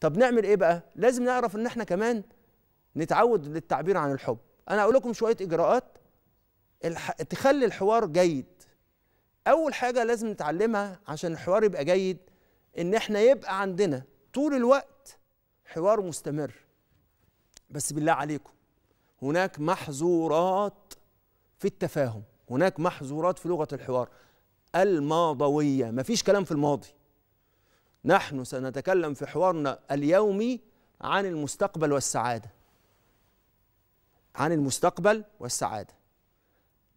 طب نعمل ايه بقى لازم نعرف ان احنا كمان نتعود للتعبير عن الحب انا هقول لكم شويه اجراءات الح... تخلي الحوار جيد اول حاجه لازم نتعلمها عشان الحوار يبقى جيد ان احنا يبقى عندنا طول الوقت حوار مستمر بس بالله عليكم هناك محظورات في التفاهم هناك محظورات في لغه الحوار الماضويه مفيش كلام في الماضي نحن سنتكلم في حوارنا اليومي عن المستقبل والسعادة عن المستقبل والسعادة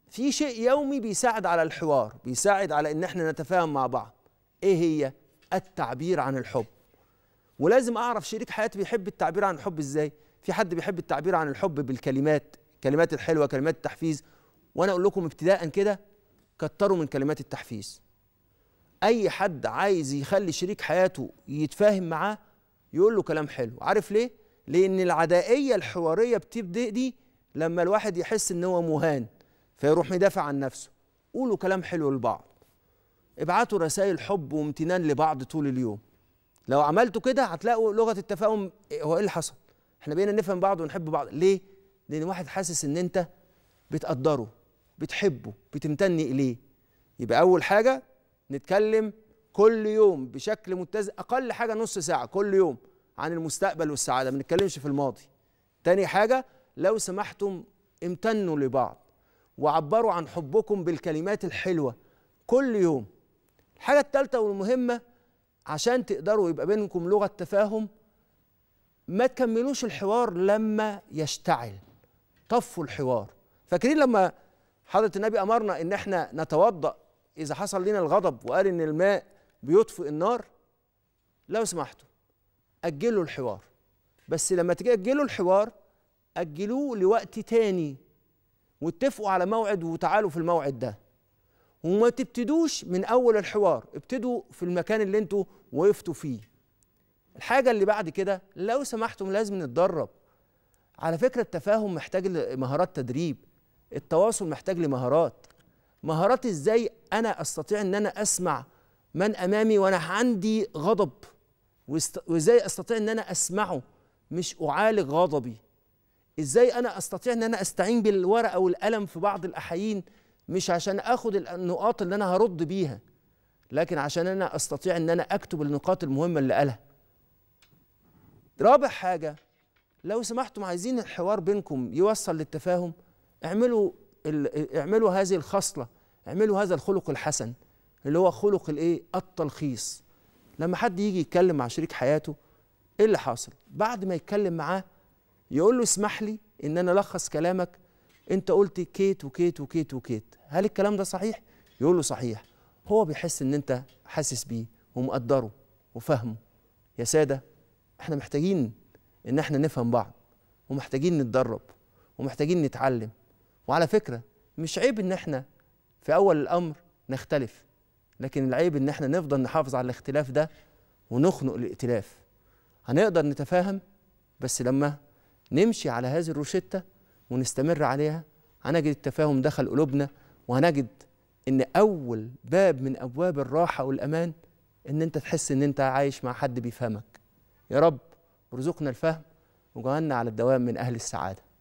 في شيء يومي بيساعد على الحوار بيساعد على ان احنا نتفاهم مع بعض ايه هي التعبير عن الحب ولازم اعرف شريك حياتي بيحب التعبير عن الحب ازاي في حد بيحب التعبير عن الحب بالكلمات كلمات الحلوه كلمات التحفيز وانا اقول لكم ابتداء كده كتروا من كلمات التحفيز اي حد عايز يخلي شريك حياته يتفاهم معاه يقول له كلام حلو عارف ليه لان العدائيه الحواريه بتبدا دي لما الواحد يحس ان هو مهان فيروح مدافع عن نفسه قولوا كلام حلو لبعض ابعتوا رسائل حب وامتنان لبعض طول اليوم لو عملتوا كده هتلاقوا لغه التفاهم إيه هو ايه اللي حصل احنا بقينا نفهم بعض ونحب بعض ليه لان واحد حاسس ان انت بتقدره بتحبه بتمتن اليه يبقى اول حاجه نتكلم كل يوم بشكل متزن اقل حاجه نص ساعه كل يوم عن المستقبل والسعاده ما نتكلمش في الماضي تاني حاجه لو سمحتم امتنوا لبعض وعبروا عن حبكم بالكلمات الحلوه كل يوم الحاجه الثالثه والمهمه عشان تقدروا يبقى بينكم لغه تفاهم ما تكملوش الحوار لما يشتعل طفوا الحوار فاكرين لما حضره النبي امرنا ان احنا نتوضا إذا حصل لنا الغضب وقال إن الماء بيطفئ النار لو سمحتوا أجلوا الحوار بس لما تجي اجلوا الحوار أجلوه لوقت تاني واتفقوا على موعد وتعالوا في الموعد ده وما تبتدوش من أول الحوار ابتدوا في المكان اللي انتوا وقفتوا فيه الحاجة اللي بعد كده لو سمحتم لازم نتدرب على فكرة التفاهم محتاج لمهارات تدريب التواصل محتاج لمهارات مهارات ازاي انا استطيع ان انا اسمع من امامي وانا عندي غضب وازاي استطيع ان انا اسمعه مش اعالج غضبي ازاي انا استطيع ان انا استعين بالورقه والقلم في بعض الاحيين مش عشان اخد النقاط اللي انا هرد بيها لكن عشان انا استطيع ان انا اكتب النقاط المهمه اللي قالها رابع حاجه لو سمحتم عايزين الحوار بينكم يوصل للتفاهم اعملوا اعملوا هذه الخصله اعملوا هذا الخلق الحسن اللي هو خلق الايه التلخيص لما حد يجي يتكلم مع شريك حياته ايه اللي حاصل بعد ما يتكلم معاه يقول له اسمح لي ان انا الخص كلامك انت قلت كيت وكيت وكيت وكيت هل الكلام ده صحيح يقول له صحيح هو بيحس ان انت حاسس بيه ومقدره وفاهمه يا ساده احنا محتاجين ان احنا نفهم بعض ومحتاجين نتدرب ومحتاجين نتعلم وعلى فكره مش عيب ان احنا في اول الامر نختلف لكن العيب ان احنا نفضل نحافظ على الاختلاف ده ونخنق الائتلاف هنقدر نتفاهم بس لما نمشي على هذه الروشته ونستمر عليها هنجد التفاهم دخل قلوبنا وهنجد ان اول باب من ابواب الراحه والامان ان انت تحس ان انت عايش مع حد بيفهمك يا رب ارزقنا الفهم وجعلنا على الدوام من اهل السعاده